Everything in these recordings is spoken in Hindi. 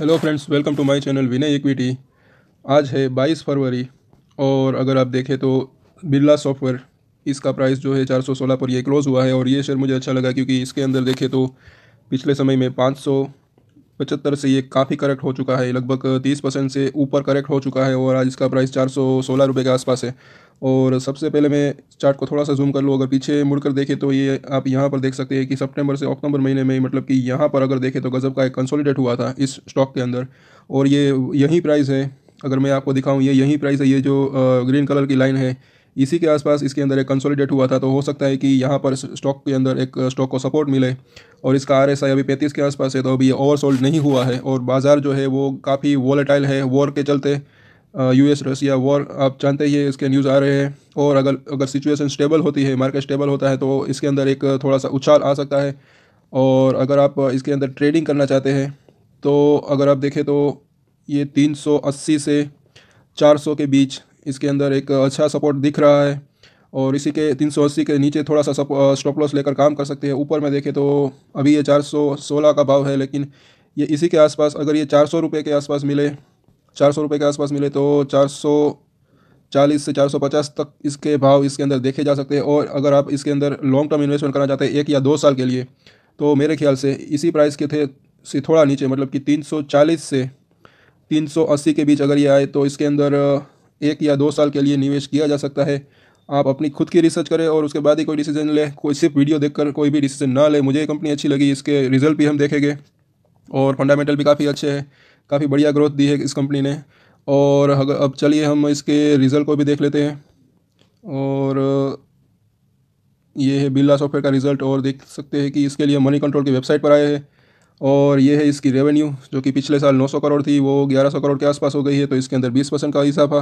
hello friends welcome to my channel Vinay equity आज है 22 फरवरी और अगर आप देखें तो बिरला सॉफ्टवेयर इसका प्राइस जो है 416 पर ये क्लोज़ हुआ है और ये शेयर मुझे अच्छा लगा क्योंकि इसके अंदर देखें तो पिछले समय में पाँच पचहत्तर से ये काफ़ी करेक्ट हो चुका है लगभग तीस परसेंट से ऊपर करेक्ट हो चुका है और आज इसका प्राइस चार सौ सोलह रुपये के आसपास है और सबसे पहले मैं चार्ट को थोड़ा सा जूम कर लूँ अगर पीछे मुड़कर देखें तो ये आप यहाँ पर देख सकते हैं कि सितंबर से अक्टूबर महीने में मतलब कि यहाँ पर अगर देखें तो गज़ब का एक कंसोलिडेट हुआ था इस स्टॉक के अंदर और ये यही प्राइस है अगर मैं आपको दिखाऊँ ये यही प्राइस है ये जो ग्रीन कलर की लाइन है इसी के आसपास इसके अंदर एक कंसोलिडेट हुआ था तो हो सकता है कि यहाँ पर स्टॉक के अंदर एक स्टॉक को सपोर्ट मिले और इसका आर अभी पैंतीस के आसपास है तो अभी ये ओवरसोल्ड नहीं हुआ है और बाज़ार जो है वो काफ़ी वॉलेटाइल है वॉर के चलते यूएस रसिया वॉर आप जानते ही है इसके न्यूज़ आ रहे हैं और अगर अगर सिचुएशन स्टेबल होती है मार्केट स्टेबल होता है तो इसके अंदर एक थोड़ा सा उछाल आ सकता है और अगर आप इसके अंदर ट्रेडिंग करना चाहते हैं तो अगर आप देखें तो ये 380 से 400 के बीच इसके अंदर एक अच्छा सपोर्ट दिख रहा है और इसी के 380 के नीचे थोड़ा सा स्टॉप लॉस लेकर काम कर सकते हैं ऊपर में देखें तो अभी ये 416 का भाव है लेकिन ये इसी के आसपास अगर ये चार सौ के आसपास मिले चार सौ रुपये के आसपास मिले तो चार सौ चालीस से चार सौ पचास तक इसके भाव इसके अंदर देखे जा सकते हैं और अगर आप इसके अंदर लॉन्ग टर्म इन्वेस्टमेंट करना चाहते हैं एक या दो साल के लिए तो मेरे ख्याल से इसी प्राइस के थे से थोड़ा नीचे मतलब कि तीन सौ चालीस से तीन सौ अस्सी के बीच अगर ये आए तो इसके अंदर एक या दो साल के लिए निवेश किया जा सकता है आप अपनी खुद की रिसर्च करें और उसके बाद ही कोई डिसीजन ले कोई सिर्फ वीडियो देखकर कोई भी डिसीजन ना ले मुझे ये कंपनी अच्छी लगी इसके रिजल्ट भी हम देखेंगे और फंडामेंटल भी काफ़ी अच्छे हैं काफ़ी बढ़िया ग्रोथ दी है इस कंपनी ने और अगर अब चलिए हम इसके रिज़ल्ट को भी देख लेते हैं और ये है बिरला सॉफ्टवेयर का रिज़ल्ट और देख सकते हैं कि इसके लिए मनी कंट्रोल की वेबसाइट पर आए हैं और ये है इसकी रेवेन्यू जो कि पिछले साल 900 करोड़ थी वो 1100 करोड़ के आसपास हो गई है तो इसके अंदर 20 परसेंट का हिस्सा था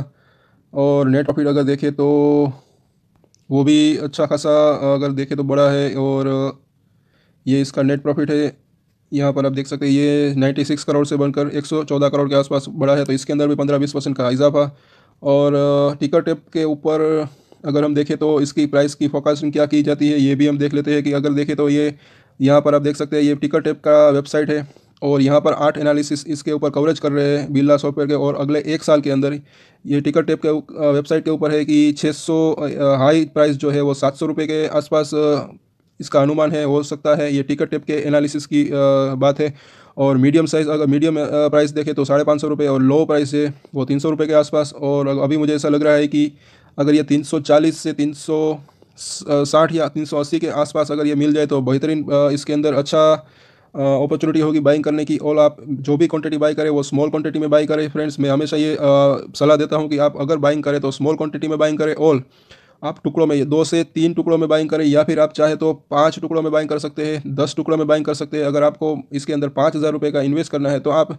और नेट प्रॉफिट अगर देखें तो वो भी अच्छा खासा अगर देखें तो बड़ा है और ये इसका नेट प्रॉफिट है यहाँ पर आप देख सकते हैं ये 96 करोड़ से बनकर 114 करोड़ के आसपास बढ़ा है तो इसके अंदर भी 15-20 परसेंट का इजाफा और टिकर टेप के ऊपर अगर हम देखें तो इसकी प्राइस की फोकसिंग क्या की जाती है ये भी हम देख लेते हैं कि अगर देखें तो ये यहाँ पर आप देख सकते हैं ये टिकर टेप का वेबसाइट है और यहाँ पर आठ एनालिसिस इसके ऊपर कवरेज कर रहे हैं बिरला सॉफ्टवेयर के और अगले एक साल के अंदर ये टिकट टेप के वेबसाइट के ऊपर है कि 600 हाई प्राइस जो है वो सात सौ रुपये के आसपास इसका अनुमान है हो सकता है ये टिकट टेप के एनालिसिस की बात है और मीडियम साइज़ अगर मीडियम प्राइस देखें तो साढ़े पाँच सौ रुपये और लो प्राइस है वो तीन सौ रुपये के आसपास और अभी मुझे ऐसा लग रहा है कि अगर ये तीन सौ चालीस से तीन सौ साठ या तीन सौ अस्सी के आसपास अगर ये मिल जाए तो बेहतरीन इसके अंदर अच्छा अपॉर्चुनिटी होगी बाइंग करने की और आप जो भी क्वांटिटी बाई करें वो स्मॉल क्वांटिटी में बाई करें फ्रेंड्स मैं हमेशा ये सलाह देता हूँ कि आप अगर बाइंग करें तो स्मॉल क्वांटिटी में बाइंग करें और आप टुकड़ों में दो से तीन टुकड़ों में बाइंग करें या फिर आप चाहे तो पाँच टुकड़ों में बाइंग कर सकते हैं दस टुकड़ों में बाइंग कर सकते हैं अगर आपको इसके अंदर पाँच हज़ार रुपये का इन्वेस्ट करना है तो आप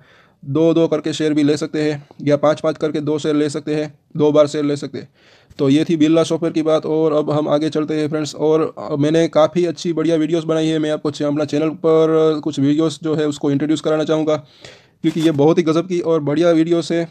दो दो करके शेयर भी ले सकते हैं या पाँच पाँच करके दो शेयर ले सकते हैं दो बार शेयर ले सकते हैं तो ये थी बिरला सॉफ्टवेयर की बात और अब हम आगे चलते हैं फ्रेंड्स और मैंने काफ़ी अच्छी बढ़िया वीडियोस बनाई है मैं आपको अपना चैनल पर कुछ वीडियोस जो है उसको इंट्रोड्यूस कराना चाहूँगा क्योंकि ये बहुत ही गज़ब की और बढ़िया वीडियोस है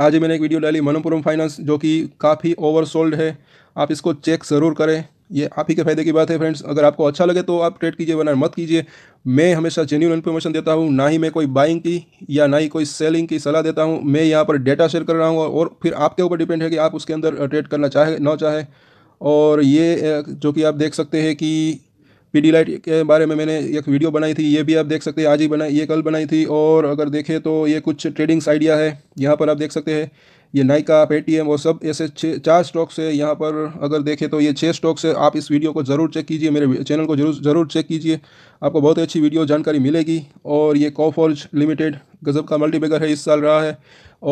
आज ही मैंने एक वीडियो डाली मनोपुरम फाइनेंस जो कि काफ़ी ओवरसोल्ड है आप इसको चेक ज़रूर करें ये आप ही के फायदे की बात है फ्रेंड्स अगर आपको अच्छा लगे तो आप ट्रेड कीजिए वरना मत कीजिए मैं हमेशा जेन्यून इन्फॉर्मेशन देता हूँ ना ही मैं कोई बाइंग की या ना ही कोई सेलिंग की सलाह देता हूँ मैं यहाँ पर डेटा शेयर कर रहा हूँ और फिर आपके ऊपर डिपेंड है कि आप उसके अंदर ट्रेड करना चाहे ना चाहे और ये जो कि आप देख सकते हैं कि पी डी लाइट के बारे में मैंने एक वीडियो बनाई थी ये भी आप देख सकते हैं आज ही बनाई ये कल बनाई थी और अगर देखें तो ये कुछ ट्रेडिंग्स आइडिया है यहाँ पर आप देख सकते हैं ये नाइका पेटीएम और सब ऐसे छः चार स्टॉक्स है यहाँ पर अगर देखें तो ये छः स्टॉक्स है आप इस वीडियो को ज़रूर चेक कीजिए मेरे चैनल को जरूर जरूर चेक कीजिए आपको बहुत अच्छी वीडियो जानकारी मिलेगी और ये कॉफॉर्ज लिमिटेड गज़ब का मल्टीबैगर है इस साल रहा है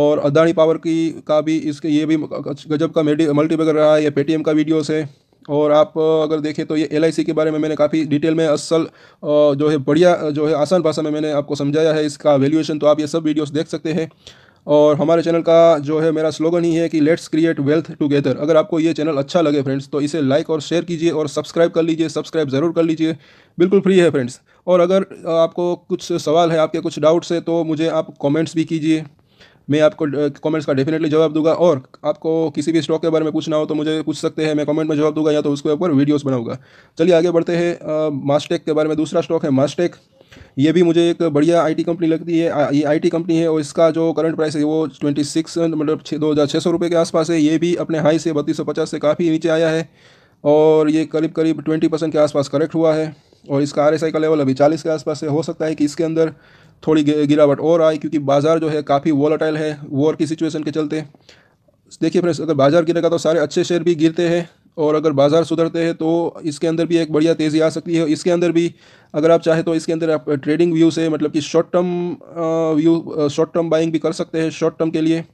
और अदानी पावर की का भी इसके ये भी गजब का मल्टीबैगर रहा है ये पेटीएम का वीडियोज़ है और आप अगर देखें तो ये एल के बारे में मैंने काफ़ी डिटेल में असल जो है बढ़िया जो है आसान भाषा में मैंने आपको समझाया है इसका वैल्यूएशन तो आप ये सब वीडियोस देख सकते हैं और हमारे चैनल का जो है मेरा स्लोगन ही है कि लेट्स क्रिएट वेल्थ टुगेदर अगर आपको ये चैनल अच्छा लगे फ्रेंड्स तो इसे लाइक और शेयर कीजिए और सब्सक्राइब कर लीजिए सब्सक्राइब ज़रूर कर लीजिए बिल्कुल फ्री है फ्रेंड्स और अगर आपको कुछ सवाल है आपके कुछ डाउट्स है तो मुझे आप कॉमेंट्स भी कीजिए मैं आपको कमेंट्स का डेफिनेटली जवाब दूंगा और आपको किसी भी स्टॉक के बारे में पूछना हो तो मुझे पूछ सकते हैं मैं कमेंट में जवाब दूंगा या तो उसके ऊपर वीडियोस बनाऊंगा चलिए आगे बढ़ते हैं मास्टेक के बारे में दूसरा स्टॉक है मास्टेक ये भी मुझे एक बढ़िया आईटी कंपनी लगती है ये आईटी कंपनी है और इसका जो करंट प्राइस है वो ट्वेंटी सिक्स मतलब दो हज़ार छः सौ रुपये के आसपास है ये भी अपने हाई से बत्तीस सौ पचास से काफ़ी नीचे आया है और ये करीब करीब ट्वेंटी परसेंट के आसपास करेक्ट हुआ है और इसका आर का लेवल अभी चालीस के आसपास से हो सकता है कि इसके अंदर थोड़ी गिरावट और आई क्योंकि बाज़ार जो है काफ़ी वॉलाटाइल है वॉर की सिचुएशन के चलते देखिए फ्रेंड्स अगर बाज़ार गिरेगा तो सारे अच्छे शेयर भी गिरते हैं और अगर बाज़ार सुधरते हैं तो इसके अंदर भी एक बढ़िया तेज़ी आ सकती है इसके अंदर भी अगर आप चाहें तो इसके अंदर आप ट्रेडिंग व्यू से मतलब कि short term view short term buying भी कर सकते हैं शॉर्ट टर्म के लिए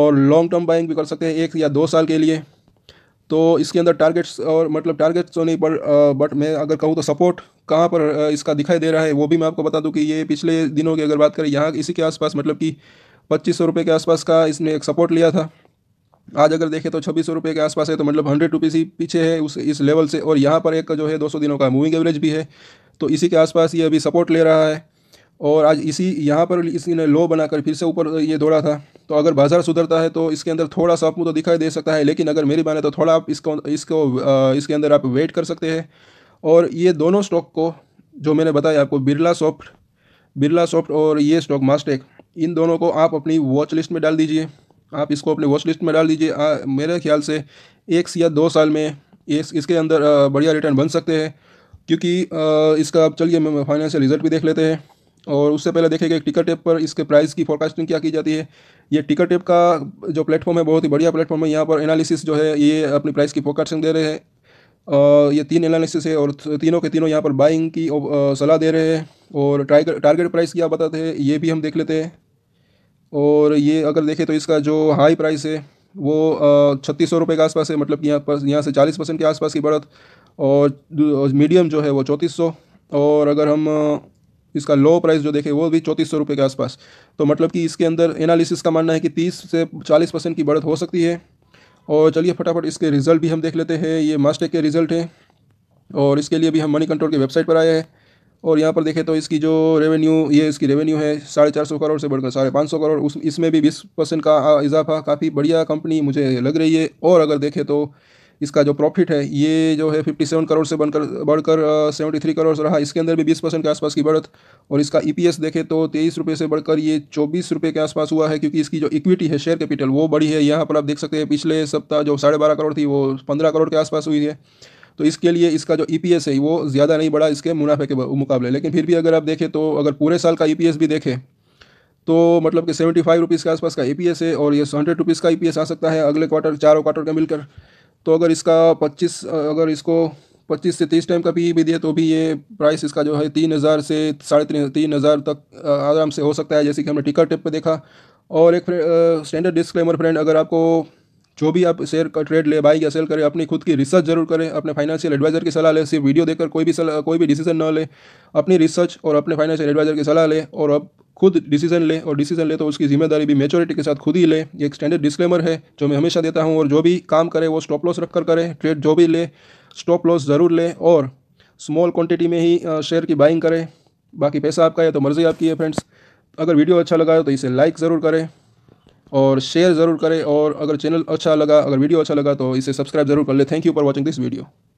और लॉन्ग टर्म बाइंग भी कर सकते हैं एक या दो साल के लिए तो इसके अंदर टारगेट्स और मतलब टारगेट्स तो नहीं पर बट मैं अगर कहूँ तो सपोर्ट कहाँ पर इसका दिखाई दे रहा है वो भी मैं आपको बता दूँ कि ये पिछले दिनों की अगर बात करें यहाँ इसी के आसपास मतलब कि पच्चीस सौ के आसपास का इसने एक सपोर्ट लिया था आज अगर देखें तो छब्बीस सौ के आसपास है तो मतलब हंड्रेड रुपीज़ ही पीछे है उस इस लेवल से और यहाँ पर एक जो है दो सौ दिनों का मूविंग एवरेज भी है तो इसी के आसपास ये अभी सपोर्ट ले रहा है और आज इसी यहाँ पर इसी ने लो बनाकर फिर से ऊपर ये दौड़ा था तो अगर बाजार सुधरता है तो इसके अंदर थोड़ा सा आपको तो दिखाई दे सकता है लेकिन अगर मेरी माने तो थोड़ा आप इसको इसको इसके अंदर आप वेट कर सकते हैं और ये दोनों स्टॉक को जो मैंने बताया आपको बिरला सॉफ्ट बिरला सॉफ्ट और ये स्टॉक मास्टेक इन दोनों को आप अपनी वॉच लिस्ट में डाल दीजिए आप इसको अपने वॉच लिस्ट में डाल दीजिए मेरे ख्याल से एक या दो साल में इस इसके अंदर बढ़िया रिटर्न बन सकते हैं क्योंकि इसका अब चलिए फाइनेंशियल रिजल्ट भी देख लेते हैं और उससे पहले देखेंगे टिकट टेप पर इसके प्राइस की फोरकास्टिंग क्या की जाती है ये टिकट टेप का जो प्लेटफॉर्म है बहुत ही बढ़िया प्लेटफॉर्म है यहाँ पर एनालिसिस जो है ये अपनी प्राइस की फोरकास्टिंग दे रहे हैं ये तीन एनालिसिस है और तीनों के तीनों यहाँ पर बाइंग की सलाह दे रहे हैं और टारगेट प्राइस क्या बताते हैं ये भी हम देख लेते हैं और ये अगर देखें तो इसका जो हाई प्राइस है वो छत्तीस सौ रुपये के आसपास है मतलब कि यहाँ पर यहाँ से चालीस परसेंट के आसपास की बढ़त और मीडियम जो है वो चौंतीस सौ और अगर हम इसका लो प्राइस जो देखें वो भी चौंतीस सौ रुपये के आसपास तो मतलब कि इसके अंदर एनालिसिस का मानना है कि तीस से चालीस परसेंट की बढ़त हो सकती है और चलिए फटाफट इसके रिज़ल्ट भी हम देख लेते हैं ये मास्टेक के रिज़ल्ट हैं और इसके लिए भी हम मनी कंट्रोल की वेबसाइट पर आए हैं और यहाँ पर देखें तो इसकी जो रेवेन्यू ये इसकी रेवेन्यू है साढ़े चार सौ करोड़ से बढ़कर साढ़े पाँच सौ करोड़ उस इसमें भी बीस परसेंट का इजाफा काफ़ी बढ़िया कंपनी मुझे लग रही है और अगर देखें तो इसका जो प्रॉफिट है ये जो है फिफ्टी सेवन करोड़ से बनकर बढ़कर सेवेंटी थ्री करोड़ रहा इसके अंदर भी बीस परसेंट के आसपास की बढ़त और इसका ई पी एस देखें तो तेईस रुपये से बढ़कर ये चौबीस रुपये के आसपास हुआ है क्योंकि इसकी जो इक्विटी है शेयर कैपिटल वो बड़ी है यहाँ पर आप देख सकते हैं पिछले सप्ताह जो साढ़े बारह करोड़ थी वो पंद्रह करोड़ के आसपास हुई है तो इसके लिए इसका जो ई e है वो ज़्यादा नहीं बढ़ा इसके मुनाफे के मुकाबले लेकिन फिर भी अगर आप देखें तो अगर पूरे साल का ई e भी देखें तो मतलब कि सेवेंटी फाइव रुपीज़ के आसपास का ई e है और ये हंड्रेड रुपीज़ का ई आ सकता है अगले क्वार्टर चारों क्वार्टर का मिलकर तो अगर इसका पच्चीस अगर इसको पच्चीस से तीस टाइम का पी e भी दिए तो भी ये प्राइस इसका जो है तीन हज़ार से साढ़े तीन तीन हज़ार तक आराम से हो सकता है जैसे कि हमने टिकट टिप पे देखा और एक स्टैंडर्ड डिस्क्लेमर फ्रेंड अगर आपको जो भी आप शेयर का ट्रेड ले बाई या सेल करें अपनी खुद की रिसर्च जरूर करें अपने फाइनेंशियल एडवाइजर की सलाह लें सिर्फ वीडियो देखकर कोई भी सलाह कोई भी डिसीजन न लें अपनी रिसर्च और अपने फाइनेंशियल एडवाइजर की सलाह लें और अब खुद डिसीजन ले और डिसीजन ले तो उसकी जिम्मेदारी भी मेचोरिटी के साथ खुद ही ले ये एक स्टैंडर्ड डिस्क्लेमर है जो मैं हमेशा देता हूँ और जो भी काम करे वो स्टॉप लॉस रखकर करें ट्रेड जो भी ले स्टॉप लॉस ज़रूर लें और स्मॉल क्वान्टिटी में ही शेयर की बाइंग करें बाकी पैसा आपका है तो मर्ज़ी आपकी है फ्रेंड्स अगर वीडियो अच्छा लगा हो तो इसे लाइक ज़रूर करें और शेयर ज़रूर करें और अगर चैनल अच्छा लगा अगर वीडियो अच्छा लगा तो इसे सब्सक्राइब जरूर कर ले thank you for watching this video